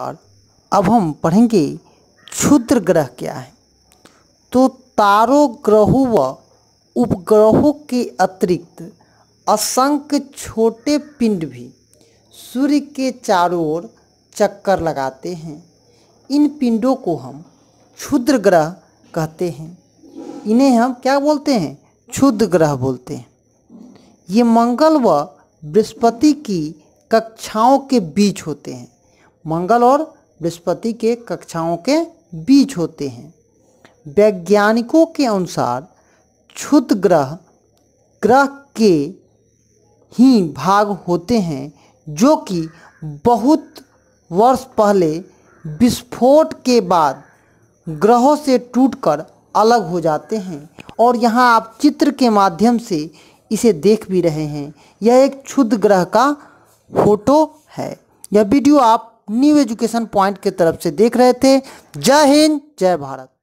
नमस्कार अब हम पढ़ेंगे क्षुद्र ग्रह क्या है तो तारों ग्रहों व उपग्रहों के अतिरिक्त असंख्य छोटे पिंड भी सूर्य के चारों ओर चक्कर लगाते हैं इन पिंडों को हम क्षुद्र ग्रह कहते हैं इन्हें हम क्या बोलते हैं क्षुद्र ग्रह बोलते हैं ये मंगल व बृहस्पति की कक्षाओं के बीच होते हैं मंगल और बृहस्पति के कक्षाओं के बीच होते हैं वैज्ञानिकों के अनुसार क्षुद्र ग्रह ग्रह के ही भाग होते हैं जो कि बहुत वर्ष पहले विस्फोट के बाद ग्रहों से टूटकर अलग हो जाते हैं और यहाँ आप चित्र के माध्यम से इसे देख भी रहे हैं यह एक क्षुद्र ग्रह का फोटो है यह वीडियो आप न्यू एजुकेशन पॉइंट की तरफ से देख रहे थे जय हिंद जय भारत